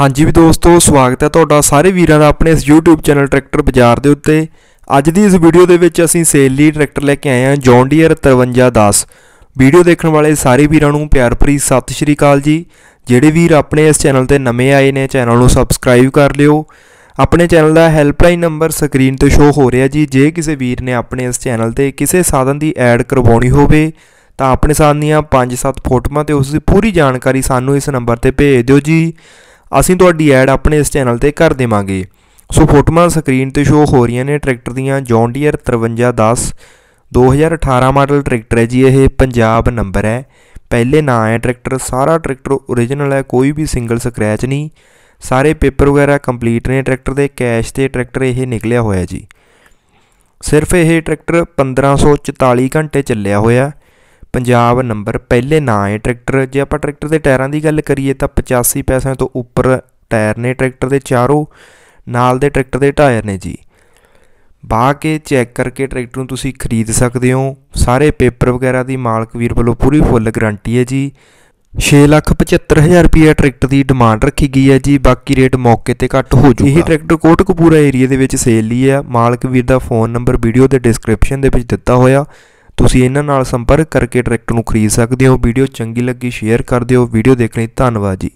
ਹਾਂਜੀ ਵੀ ਦੋਸਤੋ ਸਵਾਗਤ ਹੈ ਤੁਹਾਡਾ ਸਾਰੇ ਵੀਰਾਂ ਦਾ ਆਪਣੇ ਇਸ YouTube ਚੈਨਲ ਟਰੈਕਟਰ ਬਾਜ਼ਾਰ ਦੇ ਉੱਤੇ ਅੱਜ ਦੀ ਇਸ ਵੀਡੀਓ ਦੇ ਵਿੱਚ ਅਸੀਂ ਸੇਲ ਲਈ ਟਰੈਕਟਰ ਲੈ ਕੇ ਆਏ ਹਾਂ ਜੌਨ ਡੀਅਰ 5310 ਵੀਡੀਓ ਦੇਖਣ ਵਾਲੇ ਸਾਰੇ ਵੀਰਾਂ ਨੂੰ ਪਿਆਰ ਭਰੀ ਸਤਿ ਸ਼੍ਰੀ ਅਕਾਲ ਜੀ ਜਿਹੜੇ ਵੀਰ ਆਪਣੇ ਇਸ ਚੈਨਲ ਤੇ ਨਵੇਂ ਆਏ ਨੇ ਚੈਨਲ ਨੂੰ ਸਬਸਕ੍ਰਾਈਬ ਕਰ ਲਿਓ ਆਪਣੇ ਚੈਨਲ ਦਾ ਹੈਲਪਲਾਈਨ ਨੰਬਰ ਸਕਰੀਨ ਤੇ ਸ਼ੋ ਹੋ ਰਿਹਾ ਜੀ ਜੇ ਕਿਸੇ ਵੀਰ ਨੇ ਆਪਣੇ ਇਸ ਚੈਨਲ ਤੇ ਕਿਸੇ ਸਾਧਨ ਦੀ ਐਡ ਕਰਵਾਉਣੀ ਹੋਵੇ ਤਾਂ ਆਪਣੇ ਸਾਧਨ ਦੀਆਂ 5-7 ਫੋਟੋਆਂ ਤੇ ਉਸ ਦੀ ਪੂਰੀ ਜਾਣਕਾਰੀ ਸਾਨੂੰ ਇਸ ਨੰਬਰ ਤੇ ਭੇਜ ਦਿਓ ਜੀ ਅਸੀਂ ਤੁਹਾਡੀ ਐਡ ਆਪਣੇ ਇਸ ਚੈਨਲ ਤੇ ਕਰ ਦੇਵਾਂਗੇ ਸੋ ਫੋਟੋਆਂ ਸਕਰੀਨ ਤੇ ਸ਼ੋ ਹੋ ਰਹੀਆਂ ਨੇ ਟਰੈਕਟਰ ਦੀਆਂ ਜੌਨ ਡੀਅਰ 5310 2018 ਮਾਡਲ ਟਰੈਕਟਰ ਹੈ ਜੀ ਇਹ ਪੰਜਾਬ ਨੰਬਰ ਹੈ ਪਹਿਲੇ ਨਾਂ ਹੈ ਟਰੈਕਟਰ ਸਾਰਾ ਟਰੈਕਟਰ origignal ਹੈ ਕੋਈ ਵੀ ਸਿੰਗਲ ਸਕ੍ਰੈਚ ਨਹੀਂ ਸਾਰੇ ਪੇਪਰ ਵਗੈਰਾ ਕੰਪਲੀਟ ਨੇ ਟਰੈਕਟਰ ਦੇ ਕੈਸ਼ ਤੇ ਟਰੈਕਟਰ ਇਹ ਨਿਕਲਿਆ ਹੋਇਆ ਜੀ ਸਿਰਫ ਇਹ ਟਰੈਕਟਰ 1544 ਘੰਟੇ ਚੱਲਿਆ ਹੋਇਆ ਪੰਜਾਬ ਨੰਬਰ ਪਹਿਲੇ ਨਾਂ ਹੈ ਟਰੈਕਟਰ ਜੇ ਆਪਾਂ ਟਰੈਕਟਰ ਦੇ ਟਾਇਰਾਂ ਦੀ ਗੱਲ ਕਰੀਏ ਤਾਂ 85 ਪੈਸਿਆਂ ਤੋਂ ਉੱਪਰ ਟਾਇਰ ਨੇ ਟਰੈਕਟਰ ਦੇ ਚਾਰੋਂ ਨਾਲ ਦੇ ਟਰੈਕਟਰ ਦੇ ਟਾਇਰ ਨੇ ਜੀ ਬਾ ਕੇ ਚੈੱਕ ਕਰਕੇ ਟਰੈਕਟਰ ਨੂੰ ਤੁਸੀਂ ਖਰੀਦ ਸਕਦੇ ਹੋ ਸਾਰੇ ਪੇਪਰ ਵਗੈਰਾ ਦੀ ਮਾਲਕ ਵੀਰ ਵੱਲੋਂ ਪੂਰੀ ਫੁੱਲ ਗਾਰੰਟੀ ਹੈ ਜੀ 675000 ਰੁਪਏ ਟਰੈਕਟਰ ਦੀ ਡਿਮਾਂਡ ਰੱਖੀ ਗਈ ਹੈ ਜੀ ਬਾਕੀ ਰੇਟ ਮੌਕੇ ਤੇ ਘੱਟ ਹੋ ਜਾਊਗਾ ਇਹ ਟਰੈਕਟਰ ਕੋਟਕਪੂਰਾ ਏਰੀਆ ਦੇ ਵਿੱਚ ਸੇਲ ਲਈ ਹੈ ਮਾਲਕ ਵੀਰ ਦਾ ਫੋਨ ਨੰਬਰ ਵੀਡੀਓ ਦੇ ਡਿਸਕ੍ਰਿਪਸ਼ਨ ਦੇ ਵਿੱਚ ਦਿੱਤਾ ਹੋਇਆ ਤੁਸੀਂ ਇਹਨਾਂ ਨਾਲ ਸੰਪਰਕ ਕਰਕੇ ਟਰੈਕਟਰ ਨੂੰ ਖਰੀਦ ਸਕਦੇ ਹੋ ਵੀਡੀਓ ਚੰਗੀ ਲੱਗੀ ਸ਼ੇਅਰ ਕਰ ਦਿਓ ਵੀਡੀਓ ਦੇਖਣ ਲਈ ਧੰਨਵਾਦ ਜੀ